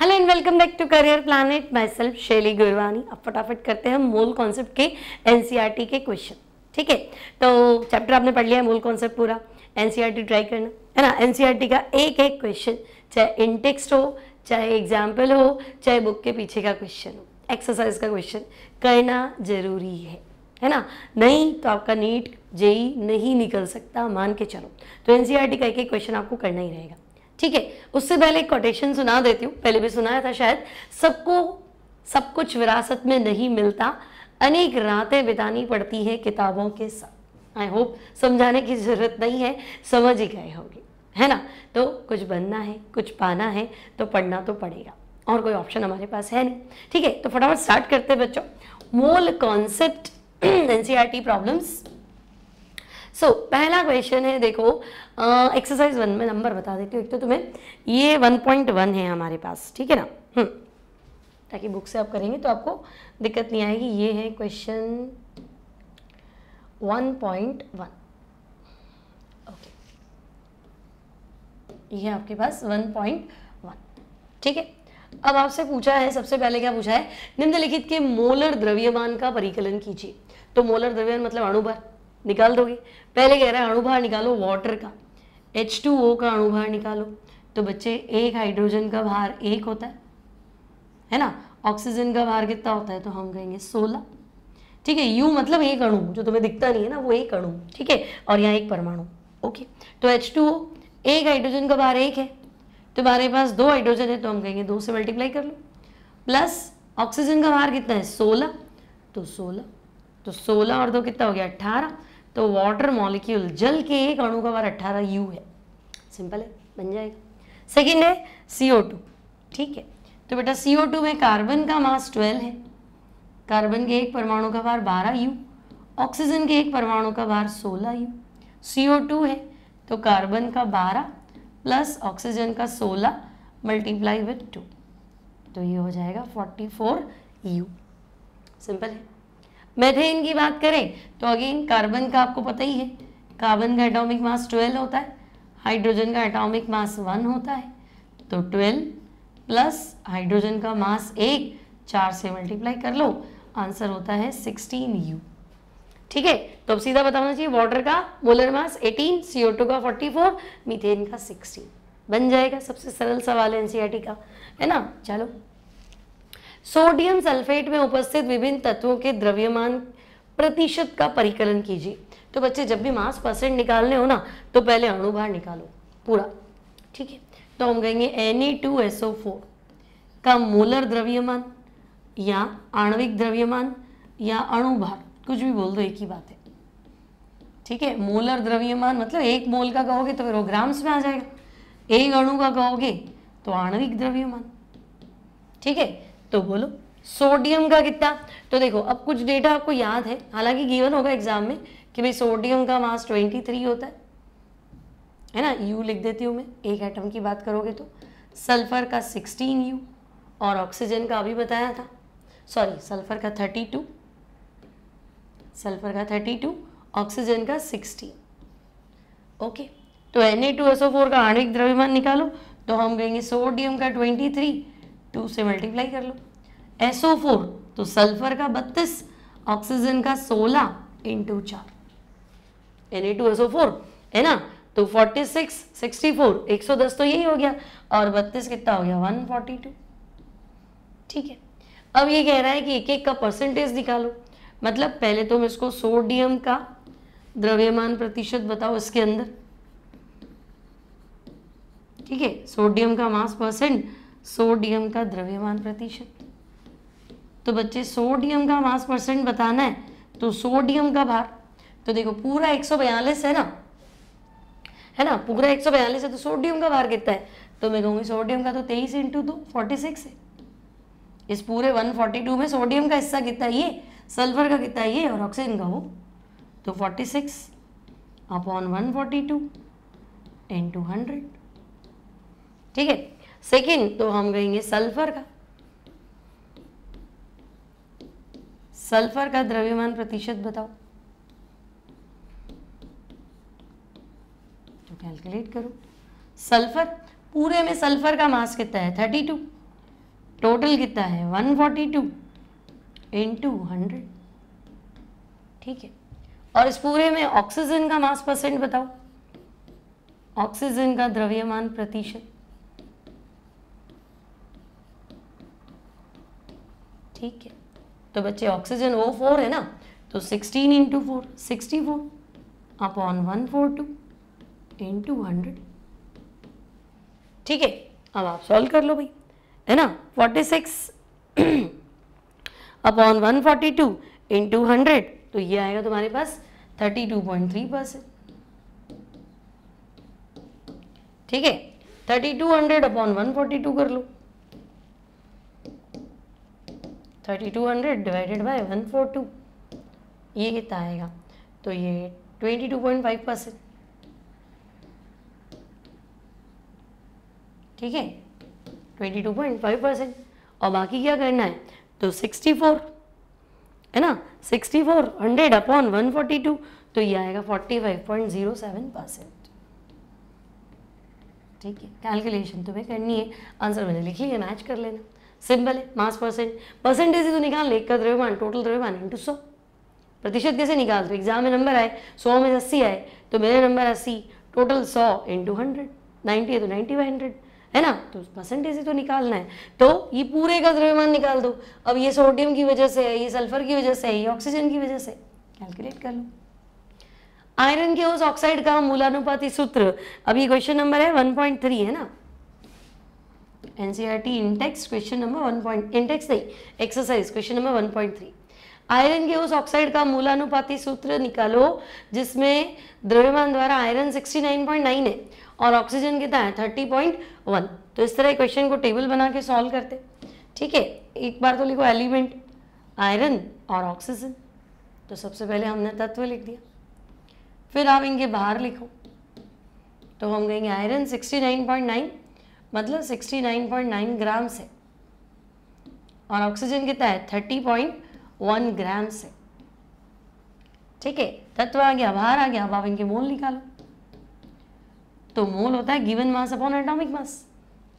Hello and welcome back to career planet myself Shaili Gurwani अब फटाफट करते हैं मूल कॉन्सेप्ट के एन e के क्वेश्चन ठीक है तो चैप्टर आपने पढ़ लिया है मूल कॉन्सेप्ट पूरा एन ट्राई e करना है ना एन e का एक एक क्वेश्चन चाहे इनटेक्स्ट हो चाहे एग्जाम्पल हो चाहे बुक के पीछे का क्वेश्चन हो एक्सरसाइज का क्वेश्चन करना जरूरी है है ना नहीं तो आपका नीट जेई नहीं निकल सकता मान के चलो तो एन का एक एक क्वेश्चन आपको करना ही रहेगा ठीक है उससे पहले एक कोटेशन सुना देती हूँ पहले भी सुनाया था शायद सबको सब कुछ विरासत में नहीं मिलता अनेक रातें बितानी पड़ती है किताबों के साथ आई होप समझाने की ज़रूरत नहीं है समझ ही गए होगी है ना तो कुछ बनना है कुछ पाना है तो पढ़ना तो पड़ेगा और कोई ऑप्शन हमारे पास है नहीं ठीक है तो फटाफट स्टार्ट करते हैं बच्चों mole concept NCERT problems so so, पहला क्वेश्चन है देखो एक्सरसाइज वन में नंबर बता देती हूँ एक तो तुम्हें ये वन पॉइंट वन है हमारे पास ठीक है ना हम्म। ताकि बुक से आप करेंगे तो आपको दिक्कत नहीं आएगी ये है question one point one okay ये है आपके पास वन पॉइंट वन ठीक है अब आपसे पूछा है सबसे पहले क्या पूछा है निम्नलिखित के मोलर द्रव्यमान का परिकलन कीजिए तो मोलर द्रव्यमान मतलब अणुभर निकाल दोगे पहले कह रहा है अणुभार निकालो वाटर का एच टू ओ का अणुभार निकालो तो बच्चे एक हाइड्रोजन का भार एक होता है है ना ऑक्सीजन का भार कितना होता है तो हम कहेंगे सोलह ठीक है यू मतलब एक अणु जो तुम्हें दिखता नहीं है ना वो एक अणु ठीक है और यहाँ एक परमाणु ओके तो एच टू ओ एक हाइड्रोजन का भार एक है तुम्हारे पास दो हाइड्रोजन है तो हम कहेंगे दो से मल्टीप्लाई कर लो प्लस ऑक्सीजन का भार कितना है सोलह तो सोलह तो सोलह और दो कितना हो गया अट्ठारह तो वाटर मॉलिक्यूल जल के एक अणु का बार अट्ठारह यू है सिंपल है बन जाएगा सेकेंड है सी ठीक है तो बेटा सी में कार्बन का मास ट्वेल्व है कार्बन के एक परमाणु का बार बारह यू ऑक्सीजन के एक परमाणु का बार सोलह यू सी है तो कार्बन का बारह प्लस ऑक्सीजन का सोलह मल्टीप्लाई विथ टू तो ये हो जाएगा फोर्टी फोर यू सिंपल है मेथेन की बात करें तो अगेन कार्बन का आपको पता ही है कार्बन का एटॉमिक मास ट्वेल्व होता है हाइड्रोजन का एटॉमिक मास वन होता है तो ट्वेल्व प्लस हाइड्रोजन का मास एक चार से मल्टीप्लाई कर लो आंसर होता है सिक्सटीन यू ठीक है तो अब सीधा बताना चाहिए वाटर का मोलर मास 18 CO2 का 44 मीथेन का 16 बन जाएगा सबसे सरल सवाल है एनसीईआरटी का है ना चलो सोडियम सल्फेट में उपस्थित विभिन्न तत्वों के द्रव्यमान प्रतिशत का परिकलन कीजिए तो बच्चे जब भी मास परसेंट निकालने हो ना तो पहले अणुभार निकालो पूरा ठीक है तो हम कहेंगे फोर e का मोलर द्रव्यमान या आणविक द्रव्यमान या अणुभार कुछ भी बोल दो एक ही बात है ठीक है मोलर द्रव्यमान मतलब एक मोल का कहोगे तो फिर वो ग्राम्स में आ जाएगा एक अणु का कहोगे तो आणविक द्रव्यमान ठीक है तो बोलो सोडियम का कितना तो देखो अब कुछ डेटा आपको याद है हालांकि गिवन होगा एग्जाम में कि भाई सोडियम का मास 23 होता है है ना यू लिख देती हूँ मैं एक एटम की बात करोगे तो सल्फर का 16 यू और ऑक्सीजन का अभी बताया था सॉरी सल्फर का 32 सल्फर का 32 ऑक्सीजन का 16 ओके तो Na2SO4 का आणविक द्रव्यमान निकालो तो हम कहेंगे सोडियम का ट्वेंटी टू से मल्टीप्लाई कर लो SO4 तो सल्फर का बत्तीस ऑक्सीजन का सोलह इंटू चार N A two SO four है ना तो फोर्टी सिक्स सिक्सटी फोर एक सौ दस तो यही हो गया और बत्तीस कितना हो गया वन फोर्टी टू ठीक है अब ये कह रहा है कि एक एक का परसेंटेज निकालो मतलब पहले तो तो इसको सोडियम का द्रव्यमान प्रतिशत बताओ इसके अंदर ठीक है सोडियम का मास परसेंट सोडियम का द्रव्यमान प्रतिशत तो बच्चे सोडियम का मास परसेंट बताना है तो सोडियम का भार तो देखो पूरा एक है ना है ना पूरा एक है तो सोडियम का भार कितना है तो मैं कहूंगी सोडियम का तो तेईस इंटू दो फोर्टी है इस पूरे 142 में सोडियम का हिस्सा कितना है ये सल्फर का कितना है ये और ऑक्सीजन का हो तो 46 six upon one forty two ठीक है सेकेंड तो हम कहेंगे सल्फर का सल्फर का द्रव्यमान प्रतिशत बताओ तो कैलकुलेट करो सल्फर पूरे में सल्फर का मास कितना है थर्टी टू टोटल कितना है one forty two in two hundred ठीक है और इस पूरे में ऑक्सीजन का मास परसेंट बताओ ऑक्सीजन का द्रव्यमान प्रतिशत ठीक है तो बच्चे ऑक्सीजन ओ फोर है ना तो sixteen into four sixty four upon one four two into hundred ठीक है अब आप सॉल्व कर लो भाई है ना forty six upon one forty two into hundred तो ये आएगा तुम्हारे पास thirty two point three percent ठीक है thirty two hundred upon one forty two कर लो thirty two hundred divided by one four two ये कितना आएगा तो ये twenty two point five percent ठीक है twenty two point five percent और बाकी क्या करना है तो सिक्सटी फोर है ना sixty four hundred upon one forty two तो ये आएगा forty five point zero seven percent ठीक है कैलकुलेशन तुम्हें करनी है आंसर मैंने लिख लिया मैच कर लेना सिंपल है मास परसेंट परसेंटेज ही तो निकाल एक का द्रव्यमान टोटल द्रव्यमान इंटू सौ प्रतिशत कैसे निकाल दो एग्जाम में नंबर आए सौ में अस्सी आए तो मेरा नंबर अस्सी टोटल सौ इंटू हंड्रेड नाइन्टी है तो नाइन्टी बाई हंड्रेड है ना तो परसेंटेज ही तो निकालना है तो ये पूरे का द्रव्यमान निकाल दो अब ये सोडियम की वजह से है ये सल्फर की वजह से है ये ऑक्सीजन की वजह से कैलकुलेट कर लो आयरन के उस ऑक्साइड का मूलानुपाती सूत्र अब ये क्वेश्चन नंबर है 1.3 है ना NCERT intext question number one point intext नहीं exercise question number one point three iron के उस ऑक्साइड का मूलानुपाती सूत्र निकालो जिसमें द्रव्यमान द्वारा आयरन 69.9 है और ऑक्सीजन कितना है 30.1 तो इस तरह क्वेश्चन को टेबल बना के सॉल्व करते ठीक है एक बार तो लिखो एलिमेंट आयरन और ऑक्सीजन तो सबसे पहले हमने तत्व लिख दिया फिर आप इनके बाहर लिखो तो हम कहेंगे आयरन 69.9 मतलब 69.9 ग्राम से और ऑक्सीजन कितना है 30.1 ग्राम से ठीक है तत्व आ गया बाहर आ गया अब आप इनके मोल निकालो तो मोल होता है given mass upon atomic mass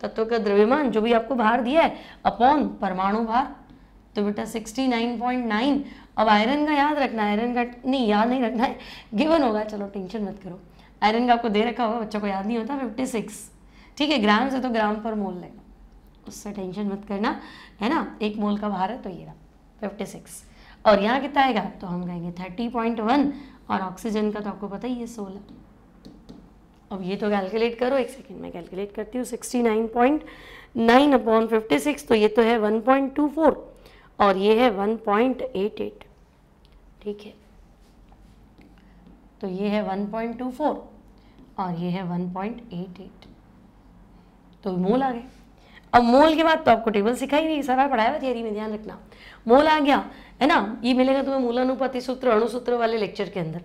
तत्व का द्रव्यमान जो भी आपको भार दिया है अपॉन परमाणु भार तो बेटा 69.9 अब आयरन का याद रखना आयरन का नहीं याद नहीं रखना है गिवन होगा चलो टेंशन मत करो आयरन का आपको दे रखा होगा बच्चों को याद नहीं होता 56 ठीक है ग्राम से तो ग्राम पर मोल लेना उससे टेंशन मत करना है ना एक मोल का भार है तो ये रहा फिफ्टी सिक्स और यहाँ कितना आएगा तो हम कहेंगे थर्टी पॉइंट वन और ऑक्सीजन का तो आपको पता ही है सोलह अब ये तो कैलकुलेट करो एक सेकेंड में कैलकुलेट करती हूँ sixty nine point nine upon fifty six तो ये तो है वन पॉइंट टू फोर और ये है वन ठीक है तो ये है वन पॉइंट टू फोर और ये है वन पॉइंट एट एट तो मोल आ गए अब मोल के बाद तो आपको टेबल सिखाई नहीं सारा पढ़ाया थियरी में ध्यान रखना मोल आ गया है ना ये मिलेगा तुम्हें मूल अनुपाति सूत्र अणुसूत्र वाले लेक्चर के अंदर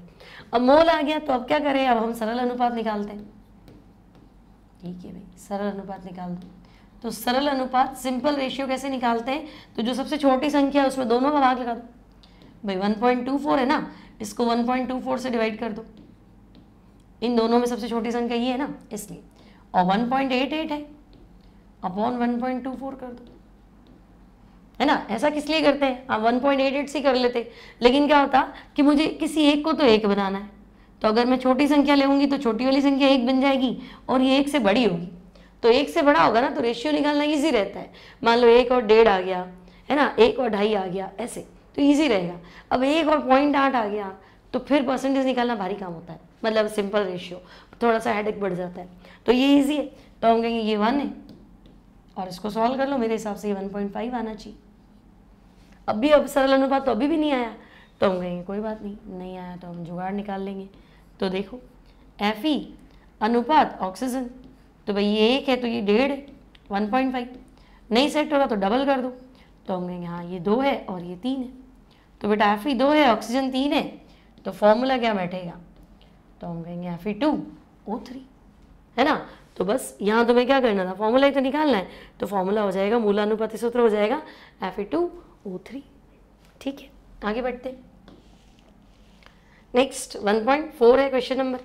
अब मोल आ गया तो अब क्या करें अब हम सरल अनुपात निकालते हैं ठीक है भाई सरल अनुपात निकाल दो तो सरल अनुपात सिंपल रेशियो कैसे निकालते हैं तो जो सबसे छोटी संख्या है उसमें दोनों का भाग लगा दो भाई 1.24 है ना इसको 1.24 से डिवाइड कर दो इन दोनों में सबसे छोटी संख्या ये है ना इसलिए और 1.88 है upon one point two four कर दो है ना ऐसा किस लिए करते हैं आप वन पॉइंट एट एट से कर लेते लेकिन क्या होता कि मुझे किसी एक को तो एक बनाना है तो अगर मैं छोटी संख्या लेऊंगी तो छोटी वाली संख्या एक बन जाएगी और ये एक से बड़ी होगी तो एक से बड़ा होगा ना तो रेशियो निकालना ईजी रहता है मान लो एक और डेढ़ आ गया है ना एक और ढाई आ गया ऐसे तो ईजी रहेगा अब एक और पॉइंट आठ आ गया तो फिर परसेंटेज निकालना भारी काम होता है मतलब सिंपल रेशियो थोड़ा सा हेडेक बढ़ जाता है तो ये ईजी है तो हम कहेंगे ये वन है और इसको सॉल्व कर लो मेरे हिसाब से ये वन पॉइंट फाइव आना चाहिए अब भी अब सरल अनुपात तो अभी भी नहीं आया तो हम कहेंगे कोई बात नहीं नहीं आया तो हम जुगाड़ निकाल लेंगे तो देखो एफ ई अनुपात ऑक्सीजन तो भाई ये एक है तो ये डेढ़ वन पॉइंट फाइव नहीं सेट हो रहा तो डबल कर दो तो हम कहेंगे हाँ ये दो है और ये तीन है तो बेटा एफ ई दो है ऑक्सीजन तीन है तो फॉर्मूला क्या बैठेगा तो हम कहेंगे F E two O three है ना तो बस यहाँ तुम्हें तो क्या करना था फॉर्मूला ही तो निकालना है तो फॉर्मूला हो जाएगा मूलानुपाति सूत्र हो जाएगा एफ टू ओ थ्री ठीक है आगे बढ़ते हैं नेक्स्ट वन पॉइंट फोर है क्वेश्चन नंबर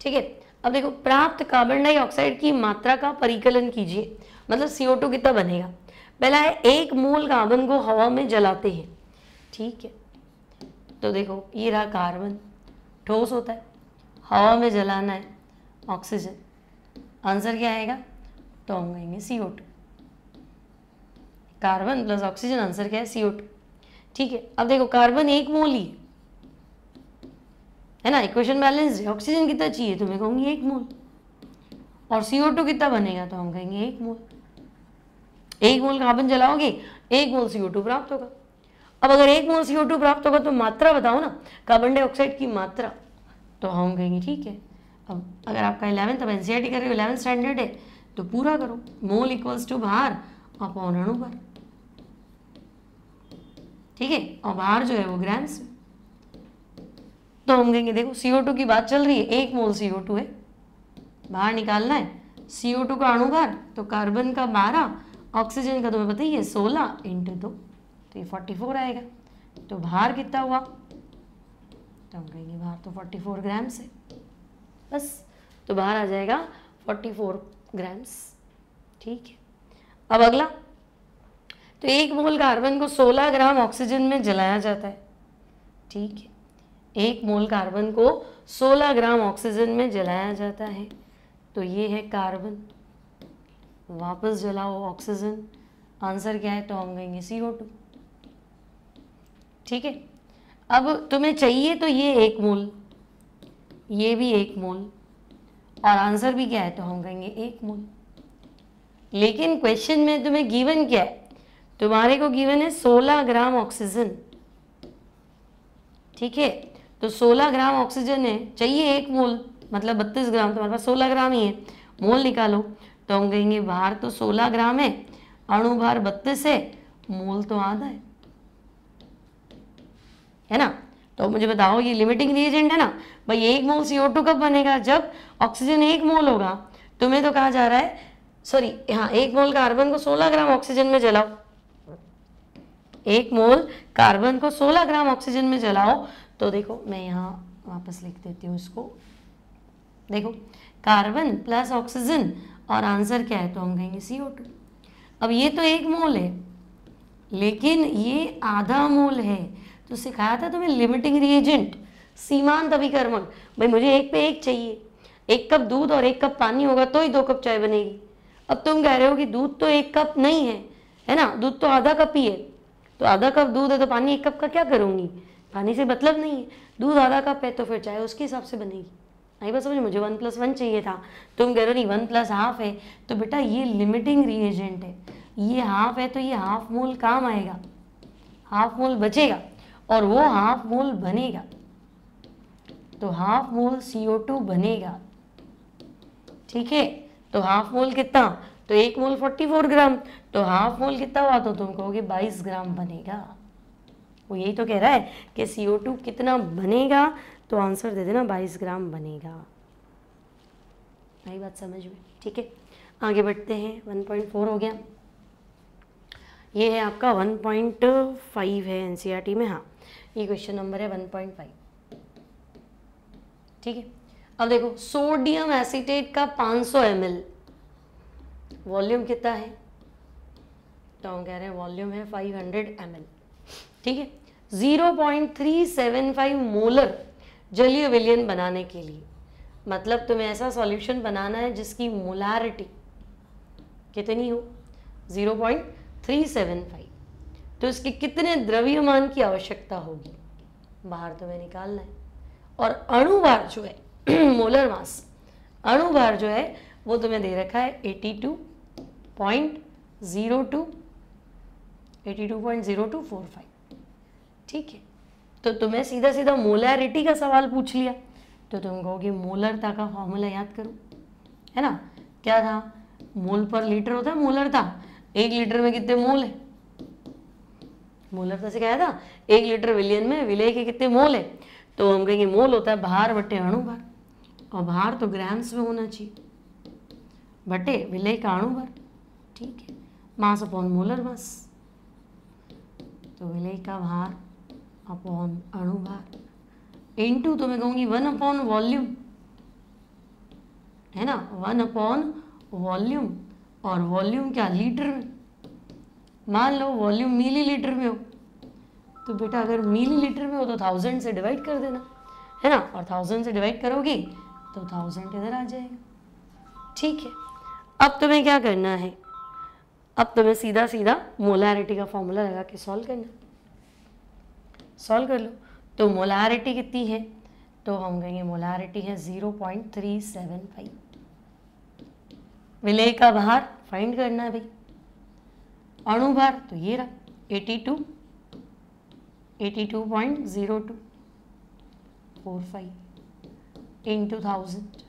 ठीक है अब देखो प्राप्त कार्बन डाइऑक्साइड की मात्रा का परिकलन कीजिए मतलब CO2 कितना बनेगा पहला है एक मोल कार्बन को हवा में जलाते हैं ठीक है तो देखो ये रहा कार्बन ठोस होता है हवा में जलाना है ऑक्सीजन आंसर क्या आएगा तो हम कहेंगे C O two carbon plus oxygen answer क्या है सी ओ टू ठीक है अब देखो कार्बन एक मोल ही है ना इक्वेशन बैलेंस है ऑक्सीजन कितना चाहिए तो मैं कहूँगी एक मोल और सी ओ टू कितना बनेगा तो हम कहेंगे एक मोल एक मोल कार्बन जलाओगे एक मोल सी ओ टू प्राप्त होगा अब अगर एक मोल सी प्राप्त होगा तो मात्रा बताओ ना कार्बन डाइऑक्साइड की मात्रा तो हम कहेंगे ठीक है अब अगर आपका इलेवेंथ अब एन सी e कर रहे हो इलेवेंथ स्टैंडर्ड है तो पूरा करो मोल इक्वल्स टू बाहर आप अणु पर ठीक है और बाहर जो है वो ग्राम्स तो हम कहेंगे देखो टू की बात चल रही है एक मोल टू है बाहर निकालना है टू का अणुभार तो कार्बन का बारह ऑक्सीजन का तुम्हें पता ही है सोलह इंटू दो तो ये फोर्टी फोर आएगा तो भार कितना हुआ तो हम कहेंगे भार तो फोर्टी फोर ग्राम से बस तो भार आ जाएगा 44 ग्राम्स ठीक है अब अगला तो एक मोल कार्बन को सोलह ग्राम ऑक्सीजन में जलाया जाता है ठीक है एक मोल कार्बन को सोलह ग्राम ऑक्सीजन में जलाया जाता है तो ये है कार्बन वापस जलाओ ऑक्सीजन आंसर क्या है तो हम कहेंगे सी ओ टू ठीक है अब तुम्हें चाहिए तो ये एक मोल ये भी एक मोल और आंसर भी क्या है तो हम कहेंगे एक मोल लेकिन क्वेश्चन में तुम्हें गिवन क्या है तुम्हारे को गिवन है 16 ग्राम ऑक्सीजन ठीक है तो 16 ग्राम ऑक्सीजन है चाहिए एक मोल मतलब 32 ग्राम तुम्हारे पास 16 ग्राम ही है मोल निकालो तो हम कहेंगे भार तो 16 ग्राम है अणुभार 32 है मोल तो आधा है है ना तो मुझे बताओ ये लिमिटिंग रिएजेंट है ना भाई एक मोल सी कब बनेगा जब ऑक्सीजन एक मोल होगा तुम्हें तो कहा जा रहा है सॉरी हाँ एक मोल कार्बन को 16 ग्राम ऑक्सीजन में जलाओ एक मोल कार्बन को 16 ग्राम ऑक्सीजन में जलाओ तो देखो मैं यहाँ वापस लिख देती हूँ इसको देखो कार्बन प्लस ऑक्सीजन और आंसर क्या है तो हम कहेंगे सी अब ये तो एक मोल है लेकिन ये आधा मोल है जो तो सिखाया था तुम्हें लिमिटिंग रिएजेंट सीमांत अभिकर्मण भाई मुझे एक पे एक चाहिए एक कप दूध और एक कप पानी होगा तो ही दो कप चाय बनेगी अब तुम कह रहे हो कि दूध तो एक कप नहीं है है ना दूध तो आधा कप ही है तो आधा कप दूध है तो पानी एक कप का क्या करूँगी पानी से मतलब नहीं है दूध आधा कप है तो फिर चाय उसके हिसाब से बनेगी नहीं बस समझ मुझे वन प्लस वन चाहिए था तुम कह रहे हो नहीं वन प्लस हाफ है तो बेटा ये लिमिटिंग रिएजेंट है ये हाफ है तो ये हाफ मोल काम आएगा हाफ मोल बचेगा और वो हाफ मोल बनेगा तो हाफ मोल सीओ टू बनेगा ठीक है तो हाफ मोल कितना तो एक मोल फोर्टी फोर ग्राम तो हाफ मोल कितना हुआ तो तुम कहोगे बाईस ग्राम बनेगा वो यही तो कह रहा है कि सीओ टू कितना बनेगा तो आंसर दे देना बाईस ग्राम बनेगा आई बात समझ में ठीक है आगे बढ़ते हैं वन पॉइंट फोर हो गया ये है आपका वन पॉइंट फाइव है एनसीईआरटी e में हाँ ये क्वेश्चन नंबर है वन पॉइंट फाइव ठीक है अब देखो सोडियम एसिटेट का 500 सौ वॉल्यूम कितना है तो हम कह रहे हैं वॉल्यूम है 500 हंड्रेड ठीक है 0.375 मोलर जलीय विलियन बनाने के लिए मतलब तुम्हें ऐसा सॉल्यूशन बनाना है जिसकी मोलारिटी कितनी हो 0.375 तो इसके कितने द्रव्यमान की आवश्यकता होगी बाहर तो मैं निकालना है और अणुभार जो है मोलर मास अणुभार जो है वो तुम्हें तो दे रखा है eighty two point zero two eighty two point zero ठीक है तो तुम्हें सीधा सीधा मोलरिटी का सवाल पूछ लिया तो तुम कहोगे मोलरता का फॉर्मूला याद करो है ना क्या था मोल पर लीटर होता है मोलरता एक लीटर में कितने मोल है मोलर तो सिखाया था एक लीटर विलियन में विलय के कितने मोल है तो हम कहेंगे मोल होता है भार बटे अणु भार और भार तो ग्राम्स में होना चाहिए बटे विलय का अणु भार ठीक है मास अपॉन मोलर मास तो विलय का भार अपॉन अणु भार इंटू तो मैं कहूंगी वन अपॉन वॉल्यूम है ना वन अपॉन वॉल्यूम और वॉल्यूम क्या लीटर में मान लो वॉल्यूम मिलीलीटर में हो तो बेटा अगर मिलीलीटर में हो तो थाउजेंड से डिवाइड कर देना है ना और थाउजेंड से डिवाइड करोगी तो थाउजेंड इधर आ जाएगा ठीक है अब तुम्हें क्या करना है अब तुम्हें सीधा सीधा मोलारिटी का फॉर्मूला लगा के सॉल्व करना सॉल्व कर लो तो मोलारिटी कितनी है तो हम कहेंगे मोलारिटी है zero point three seven five विलय का बाहर फाइंड करना है भाई अणुभार तो ये रहा eighty two eighty two point zero two four five in two thousand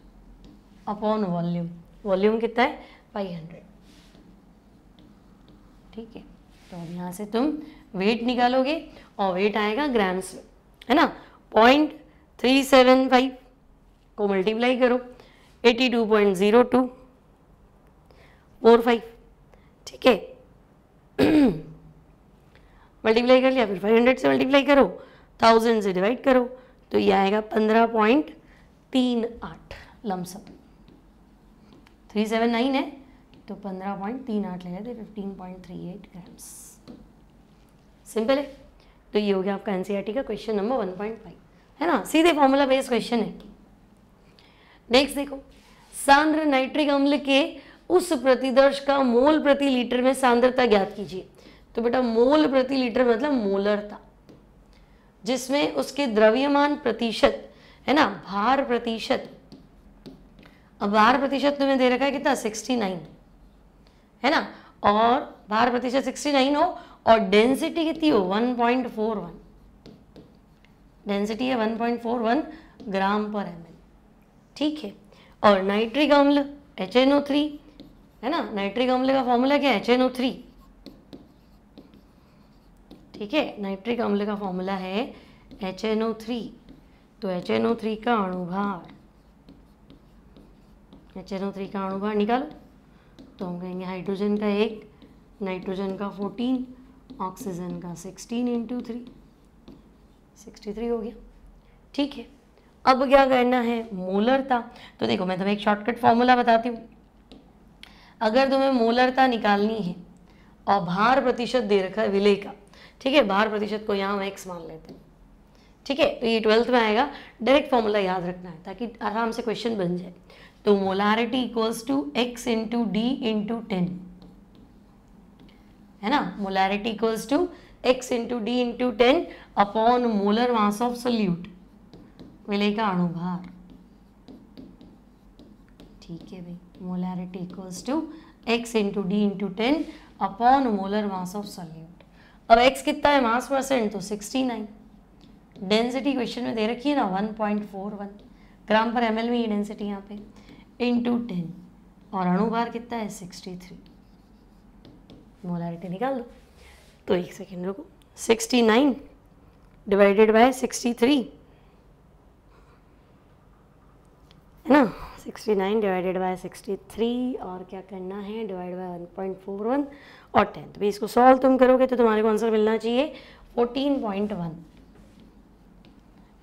upon volume volume कितना है फाइव हंड्रेड ठीक है तो अब यहाँ से तुम वेट निकालोगे और वेट आएगा ग्राम्स में है ना पॉइंट थ्री सेवन फाइव को मल्टीप्लाई करो eighty two point zero two four five ठीक है मल्टीप्लाई कर लिया फिर 500 से मल्टीप्लाई करो थाउजेंड से डिवाइड करो तो ये आएगा पंद्रह पॉइंट तीन आठ लमसम थ्री सेवन नाइन है तो पंद्रह पॉइंट तीन आठ ले रहे थे fifteen point three eight grams simple है तो ये हो गया आपका एन e का question number one point five है ना सीधे फॉर्मूला बेस्ड क्वेश्चन है नेक्स्ट देखो सांद्र नाइट्रिक अम्ल के उस प्रतिदर्श का मोल प्रति लीटर में सांद्रता ज्ञात कीजिए तो बेटा मोल प्रति लीटर मतलब मोलरता जिसमें उसके द्रव्यमान प्रतिशत है ना भार प्रतिशत अब भार प्रतिशत तुम्हें दे रखा है कितना 69 है ना और भार प्रतिशत 69 हो और डेंसिटी कितनी हो 1.41 डेंसिटी है 1.41 ग्राम पर एम ठीक है और नाइट्रिक अम्ल एच एन ओ थ्री है ना नाइट्रिक अम्ल का फॉर्मूला क्या है एच एन ओ थ्री ठीक है नाइट्रिक अम्ल का फॉर्मूला है एच एन ओ थ्री तो एच एन ओ थ्री का अणुभार एच एन ओ थ्री का अणुभार निकालो तो हम कहेंगे हाइड्रोजन का एक नाइट्रोजन का फोर्टीन ऑक्सीजन का sixteen into three sixty three हो गया ठीक है अब क्या करना है मोलरता तो देखो मैं तुम्हें एक शॉर्टकट फॉर्मूला बताती हूँ अगर तुम्हें मोलरता निकालनी है और भार प्रतिशत दे रखा है विलय का ठीक है भार प्रतिशत को यहाँ हम एक्स मान लेते हैं ठीक है तो ये ट्वेल्थ में आएगा डायरेक्ट फॉर्मूला याद रखना है ताकि आराम से क्वेश्चन बन जाए तो molarity equals to X into D into ten है ना molarity equals to X into D into ten upon molar mass of solute विलय का अणुभार ठीक है भाई molarity equals to x into D into ten upon molar mass of solute अब x कितना है मास परसेंट तो 69 डेंसिटी क्वेश्चन में दे रखी है ना 1.41 ग्राम पर एम में ये डेंसिटी यहाँ पे इंटू टेन और अणुभार कितना है 63 मोलारिटी निकाल दो तो एक सेकेंड रुको 69 डिवाइडेड बाय 63 है ना sixty nine divided by sixty three और क्या करना है divide by one point four one और टेन तो इसको सॉल्व तुम करोगे तो तुम्हारे को आंसर मिलना चाहिए फोर्टीन पॉइंट वन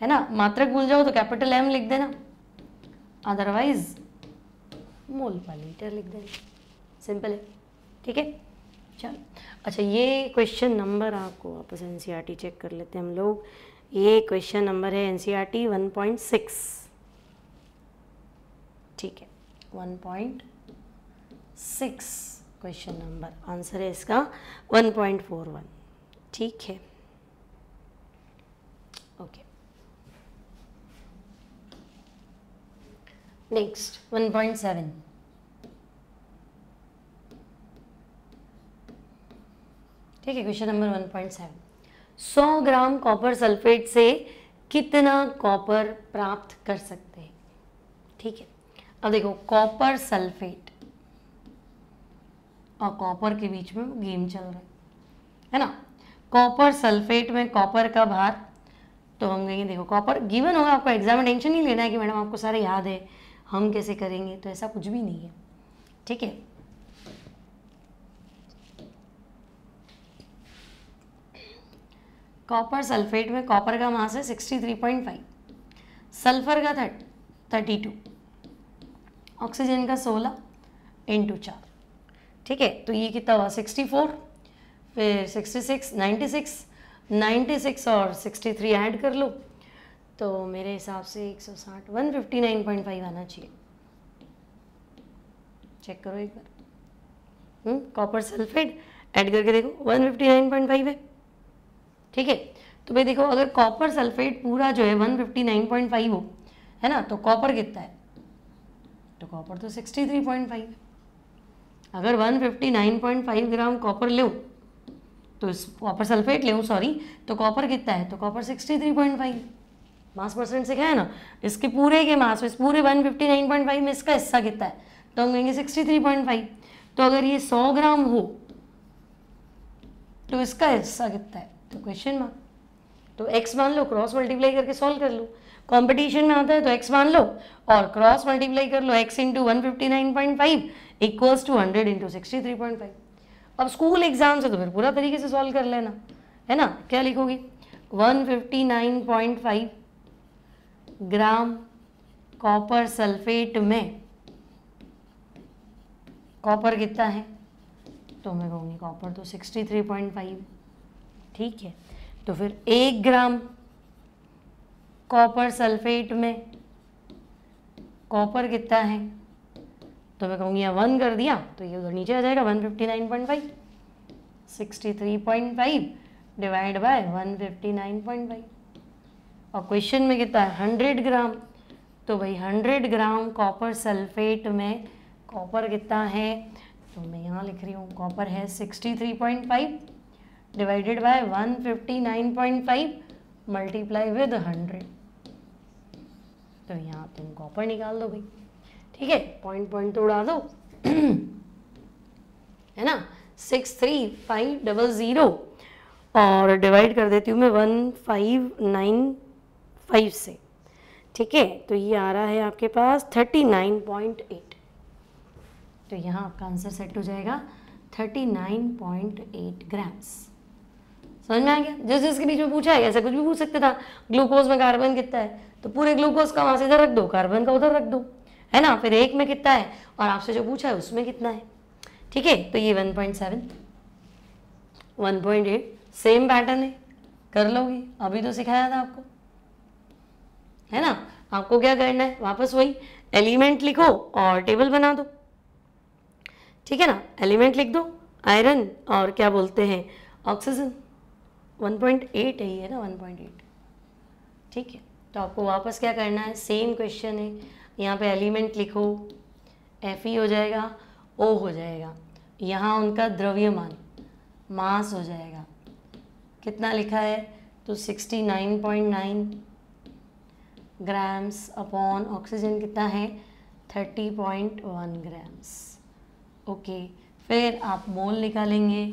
है ना मात्रक भूल जाओ तो कैपिटल एम लिख देना अदरवाइज मोल पर लीटर लिख देना सिंपल है ठीक है चल अच्छा ये क्वेश्चन नंबर आपको वापस एन चेक e कर लेते हैं हम लोग ये क्वेश्चन नंबर है N C R T one point six ठीक है one point six question number answer है इसका वन पॉइंट फोर वन ठीक है okay next one point seven ठीक है question number one point seven सौ ग्राम कॉपर सल्फेट से कितना कॉपर प्राप्त कर सकते हैं ठीक है अब देखो कॉपर सल्फेट और कॉपर के बीच में गेम चल रहा है है ना कॉपर सल्फेट में कॉपर का भार तो हम कहेंगे देखो कॉपर गिवन होगा आपको एग्जाम में टेंशन नहीं लेना है कि मैडम आपको सारे याद है हम कैसे करेंगे तो ऐसा कुछ भी नहीं है ठीक है कॉपर सल्फेट में कॉपर का मास है 63.5 सल्फर का थर्ट 32 ऑक्सीजन का सोलह इंटू चार ठीक है तो ये कितना हुआ सिक्सटी फोर फिर sixty six ninety six ninety six और सिक्सटी थ्री ऐड कर लो तो मेरे हिसाब से एक सौ साठ one fifty nine point five आना चाहिए चेक करो एक बार कॉपर सल्फेट ऐड करके देखो one fifty nine point five है ठीक है तो भाई देखो अगर कॉपर सल्फेट पूरा जो है one fifty nine point five हो है ना तो कॉपर कितना है तो कॉपर तो 63.5 अगर 159.5 ग्राम कॉपर लूँ तो कॉपर सल्फेट लूँ सॉरी तो कॉपर कितना है तो कॉपर 63.5 मास परसेंट से क्या है ना इसके पूरे के मास इस पूरे 159.5 में इसका हिस्सा कितना है तो हम कहेंगे 63.5 तो अगर ये 100 ग्राम हो तो इसका हिस्सा कितना है तो क्वेश्चन मार्क तो एक्स मान लो क्रॉस मल्टीप्लाई करके सॉल्व कर लो कॉम्पिटिशन में आता है तो एक्स मान लो और क्रॉस मल्टीप्लाई कर लो X into one fifty nine point five equals to hundred into sixty three point five अब स्कूल एग्जाम से तो फिर पूरा तरीके से सॉल्व कर लेना है ना क्या लिखोगे one fifty nine point five gram copper sulphate में कॉपर कितना है तो मैं कहूँगी कॉपर तो सिक्सटी थ्री पॉइंट फाइव ठीक है तो फिर एक ग्राम कॉपर सल्फेट में कॉपर कितना है तो मैं कहूँगी यहाँ वन कर दिया तो ये उधर नीचे आ जाएगा one fifty nine point five sixty three point five divide by one fifty nine point five और क्वेश्चन में कितना है हंड्रेड ग्राम तो भाई हंड्रेड ग्राम कॉपर सल्फेट में कॉपर कितना है तो मैं यहाँ लिख रही हूँ कॉपर है sixty three point five divided by one fifty nine point five multiply with hundred तो यहाँ तुम कॉपर निकाल दो भाई ठीक है पॉइंट पॉइंट तो उड़ा दो है ना six three five double zero और डिवाइड कर देती हूँ मैं वन फाइव नाइन फाइव से ठीक है तो ये आ रहा है आपके पास थर्टी नाइन पॉइंट एट तो यहाँ आपका आंसर सेट हो जाएगा thirty nine point eight grams समझ में आ गया जिस जिसके बीच में पूछा है ऐसा कुछ भी पूछ सकते था ग्लूकोज में कार्बन कितना है तो पूरे ग्लूकोज का वहां से इधर रख दो कार्बन का उधर रख दो है ना फिर एक में कितना है और आपसे जो पूछा है उसमें कितना है ठीक है तो ये one point seven one point eight same pattern है कर लोगे अभी तो सिखाया था आपको है ना आपको क्या करना है वापस वही एलिमेंट लिखो और टेबल बना दो ठीक है ना एलिमेंट लिख दो आयरन और क्या बोलते हैं ऑक्सीजन 1.8 है ये ना 1.8 ठीक है तो आपको वापस क्या करना है सेम क्वेश्चन है यहाँ पे एलिमेंट लिखो एफ ई हो जाएगा ओ हो जाएगा यहाँ उनका द्रव्यमान मास हो जाएगा कितना लिखा है तो 69.9 ग्राम्स अपॉन ऑक्सीजन कितना है 30.1 ग्राम्स ओके फिर आप मोल निकालेंगे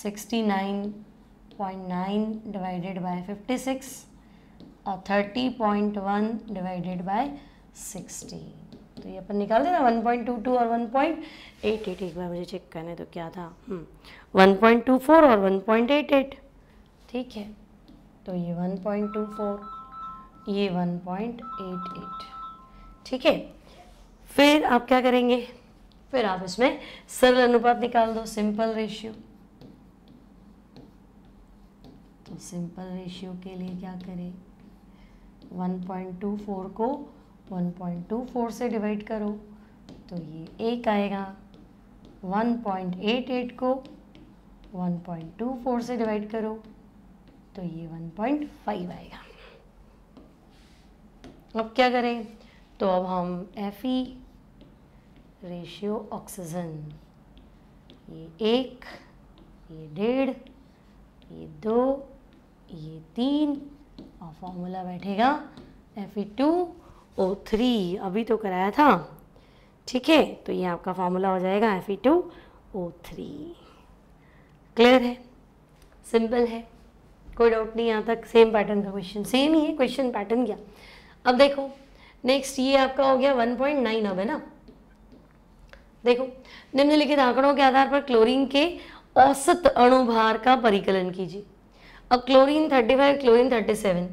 69.9 divided by 56 thirty point one divided by sixty तो ये अपन निकाल देना वन पॉइंट टू टू और वन पॉइंट एट एट एक बार मुझे चेक करने तो क्या था वन पॉइंट टू फोर और वन पॉइंट एट एट ठीक है तो ये वन पॉइंट टू फोर ये वन पॉइंट एट एट ठीक है फिर आप क्या करेंगे फिर आप इसमें सरल अनुपात निकाल दो सिंपल रेशियो तो सिंपल रेशियो के लिए क्या करें 1.24 को 1.24 से डिवाइड करो तो ये एक आएगा 1.88 को 1.24 से डिवाइड करो तो ये 1.5 आएगा अब क्या करें तो अब हम एफ ई रेशियो ऑक्सीजन ये एक ये डेढ़ ये दो ये तीन और हाँ, फॉर्मूला बैठेगा F E two O three अभी तो कराया था ठीक है तो ये आपका फॉर्मूला हो जाएगा F E two O three clear है सिंपल है कोई डाउट नहीं यहाँ तक सेम पैटर्न का क्वेश्चन सेम ही है क्वेश्चन पैटर्न क्या अब देखो नेक्स्ट ये आपका हो गया वन पॉइंट नाइन अब है ना देखो निम्नलिखित आंकड़ों के आधार पर क्लोरीन के औसत अणुभार का परिकलन कीजिए अब क्लोरीन 35 क्लोरीन 37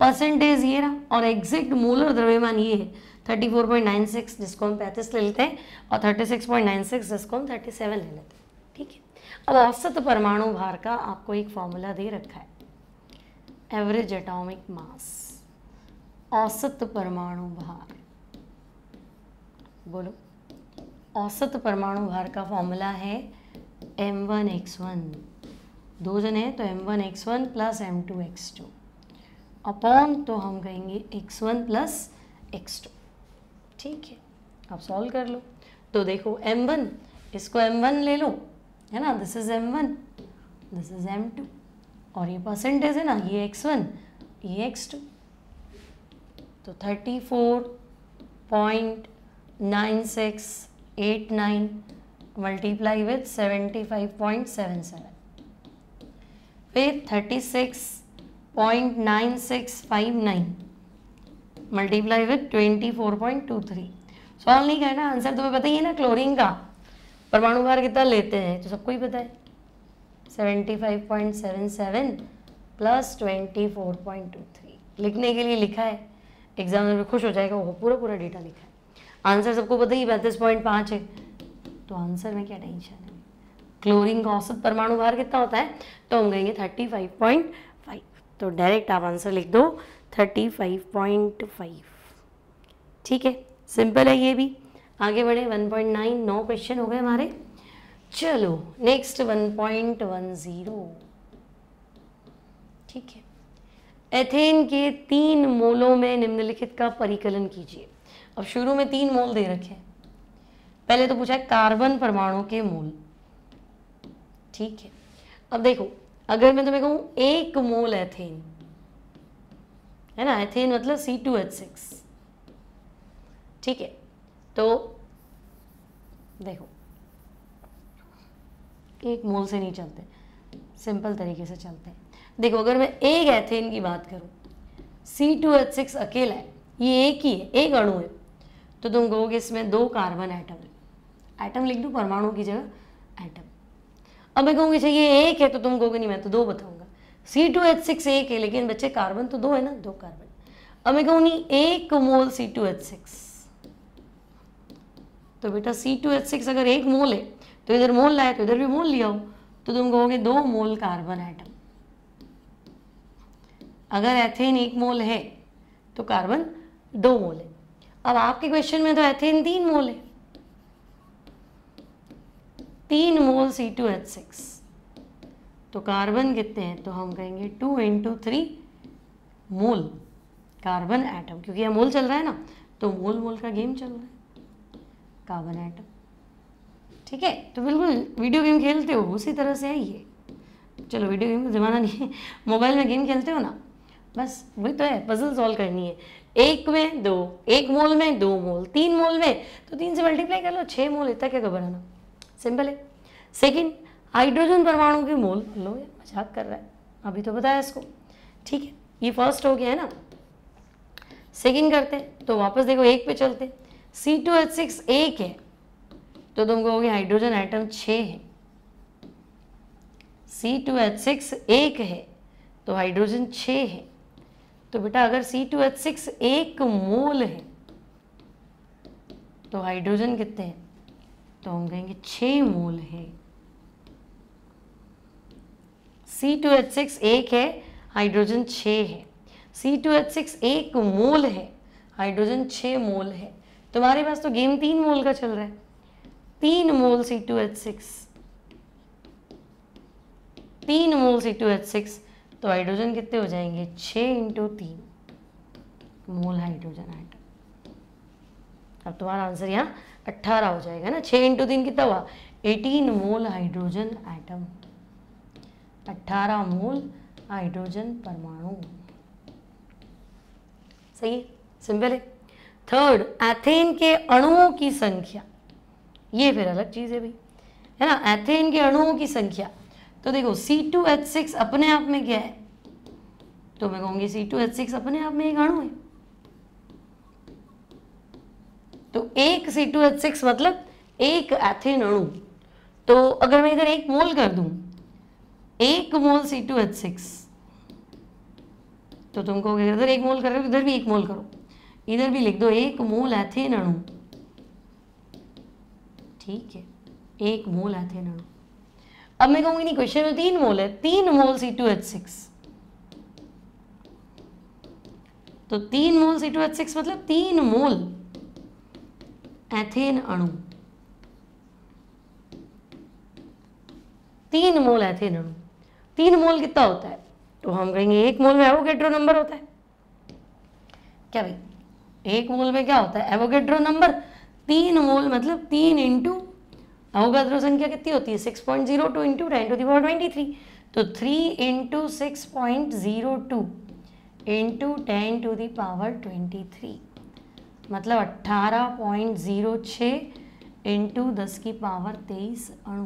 परसेंटेज ये रहा और एग्जैक्ट मोलर द्रव्यमान ये है 34.96 जिसको हम 35 ले लेते हैं और 36.96 जिसको हम 37 ले लेते हैं ठीक है अब औसत परमाणु भार का आपको एक फॉर्मूला दे रखा है एवरेज एटॉमिक मास औसत परमाणु भार बोलो औसत परमाणु भार का फॉर्मूला है एम वन एक्स वन दो जन है तो M one X one plus M two X two upon तो हम कहेंगे X one plus X two ठीक है आप सॉल्व कर लो तो देखो एम वन इसको एम वन ले लो है ना this is M one this is M two और ये परसेंटेज है ना ये एक्स वन ये एक्स टू तो thirty four point nine six eight nine multiply with seventy five point seven seven फिर thirty six point nine six five nine multiply with twenty four point two three solve नहीं करना answer तुम्हें पता ही है ना chlorine का परमाणु भार कितना लेते हैं तो सबको ही पता है seventy five point seven seven plus twenty four point two three लिखने के लिए लिखा है एग्जाम में खुश हो जाएगा वो पूरा पूरा डेटा लिखा है आंसर सबको पता ही पैंतीस पॉइंट पाँच है तो आंसर में क्या टेंशन क्लोरीन का औसत परमाणु भार कितना होता है तो हम कहेंगे थर्टी फाइव पॉइंट फाइव तो डायरेक्ट आप आंसर लिख दो थर्टी फाइव पॉइंट फाइव ठीक है सिंपल है ये भी आगे बढ़े वन पॉइंट नाइन नौ क्वेश्चन हो गए हमारे चलो next one point one zero ठीक है एथेन के तीन मोलों में निम्नलिखित का परिकलन कीजिए अब शुरू में तीन मोल दे रखे हैं पहले तो पूछा है कार्बन परमाणु के मोल ठीक है अब देखो अगर मैं तुम्हें कहूँ एक मोल एथेन है ना एथेन मतलब सी टू एच सिक्स ठीक है तो देखो एक मोल से नहीं चलते सिंपल तरीके से चलते हैं देखो अगर मैं एक एथेन की बात करूँ सी टू एच सिक्स अकेला है ये एक ही है एक अणु है तो तुम कहोगे इसमें दो कार्बन एटम है एटम लिख दो परमाणु की जगह एटम अब मैं कहूँगी चाहिए अच्छा, एक है तो तुम कहोगे नहीं मैं तो दो बताऊंगा सी टू एच सिक्स एक है लेकिन बच्चे कार्बन तो दो है ना दो कार्बन अब मैं कहूँ एक mole C two H six तो बेटा सी टू एच सिक्स अगर एक मोल है तो इधर मोल लाया तो इधर भी मोल लिया हो तो तुम कहोगे दो मोल कार्बन आइटम अगर एथेन एक मोल है तो कार्बन दो मोल है अब आपके क्वेश्चन में तो एथेन तीन मोल है तीन mole C two H six तो कार्बन कितने हैं तो हम कहेंगे two into three mole carbon atom क्योंकि यह मोल चल रहा है ना तो मोल मोल का गेम चल रहा है कार्बन एटम ठीक है तो बिल्कुल वीडियो गेम खेलते हो उसी तरह से है ये चलो वीडियो गेम का ज़माना नहीं है मोबाइल में गेम खेलते हो ना बस वही तो है पजल सॉल्व करनी है एक में दो एक मोल में दो मोल तीन मोल में तो तीन से मल्टीप्लाई कर लो छः मोल इतना क्या घबराना सिंपल है सेकेंड हाइड्रोजन परमाणु के मोल लो मजाक कर रहा है अभी तो बताया इसको ठीक है ये फर्स्ट हो गया है ना सेकेंड करते हैं तो वापस देखो एक पे चलते सी टू एच सिक्स एक है तो तुम कहोगे हाइड्रोजन आइटम छ है सी टू एच सिक्स एक है तो हाइड्रोजन छ है तो बेटा अगर सी टू एच सिक्स एक मोल है तो हाइड्रोजन कितने हैं तो हम कहेंगे छः मोल है सी टू एच सिक्स एक है हाइड्रोजन छ है सी टू एच सिक्स एक मोल है हाइड्रोजन छ मोल है तुम्हारे पास तो गेम तीन मोल का चल रहा है तीन mole C two H six तीन mole C two H six तो हाइड्रोजन कितने हो जाएंगे छ इंटू तीन मोल हाइड्रोजन आइट अब तुम्हारा आंसर यहाँ अट्ठारह हो जाएगा ना छः इंटू तीन कितना हुआ एटीन मोल हाइड्रोजन आइटम अट्ठारह मोल हाइड्रोजन परमाणु सही है सिंपल है थर्ड एथेन के अणुओं की संख्या ये फिर अलग चीज़ है भाई है ना एथेन के अणुओं की संख्या तो देखो सी टू एच सिक्स अपने आप में क्या है तो मैं कहूंगी सी टू एच सिक्स अपने आप में एक अणु है तो एक सी टू एच सिक्स मतलब एक एथेन अणु तो अगर मैं इधर एक मोल कर दूं एक mole C two H six तो तुम कहोगे इधर एक मोल करो इधर भी एक मोल करो इधर भी लिख दो एक मोल एथेन अणु ठीक है एक मोल एथेन अणु अब मैं कहूंगी नहीं क्वेश्चन में तीन मोल है तीन mole C two H six तो तीन mole C two H six मतलब तीन मोल एथेन अणु तीन मोल एथेन अणु तीन मोल कितना होता है तो हम कहेंगे एक मोल में एवोगेड्रो नंबर होता है क्या भाई एक मोल में क्या होता है एवोगेड्रो नंबर तीन मोल मतलब तीन इंटू एवोगेड्रो संख्या कितनी होती है six point zero two into ten to the power twenty three तो three into six point zero two into ten to the power twenty three मतलब अट्ठारह पॉइंट ज़ीरो छ इंटू दस की पावर तेईस अणु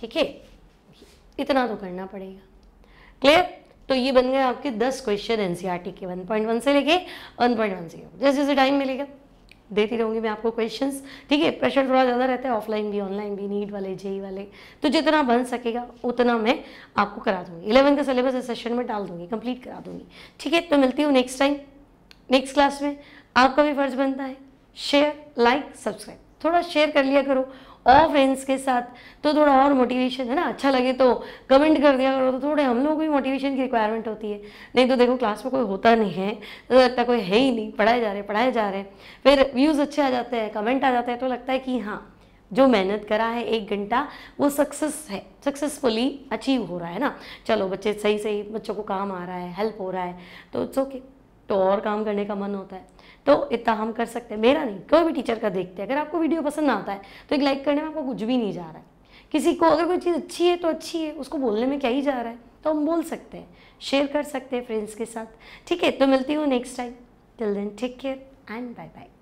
ठीक है इतना तो करना पड़ेगा क्लियर तो ये बन गए आपके दस क्वेश्चन एनसीईआरटी e के वन पॉइंट वन से लेके वन पॉइंट वन जीरो जैसे जैसे टाइम मिलेगा देती रहूंगी मैं आपको क्वेश्चंस ठीक है प्रेशर थोड़ा ज़्यादा रहता है ऑफलाइन भी ऑनलाइन भी नीट वाले जेई e वाले तो जितना बन सकेगा उतना मैं आपको करा दूंगी इलेवन का सिलेबस इस सेशन में डाल दूंगी कंप्लीट करा दूंगी ठीक है तो मिलती हूँ नेक्स्ट टाइम नेक्स्ट क्लास में आपका भी फर्ज बनता है शेयर लाइक सब्सक्राइब थोड़ा शेयर कर लिया करो और फ्रेंड्स के साथ तो थोड़ा और मोटिवेशन है ना अच्छा लगे तो कमेंट कर दिया करो तो थोड़े हम लोगों को भी मोटिवेशन की रिक्वायरमेंट होती है नहीं तो देखो क्लास में कोई होता नहीं है तो लगता कोई है ही नहीं पढ़ाए जा रहे पढ़ाए जा रहे फिर व्यूज़ अच्छे आ जाते हैं कमेंट आ जाते हैं तो लगता है कि हाँ जो मेहनत करा है एक घंटा वो सक्सेस है सक्सेसफुली अचीव हो रहा है ना चलो बच्चे सही सही बच्चों को काम आ रहा है हेल्प हो रहा है तो इट्स ओके तो और काम करने का मन होता है तो इतना हम कर सकते हैं मेरा नहीं कोई भी टीचर का देखते हैं अगर आपको वीडियो पसंद आता है तो एक लाइक करने में आपको कुछ भी नहीं जा रहा है किसी को अगर कोई चीज़ अच्छी है तो अच्छी है उसको बोलने में क्या ही जा रहा है तो हम बोल सकते हैं शेयर कर सकते हैं फ्रेंड्स के साथ ठीक है तो मिलती हूँ next time till then take care and bye bye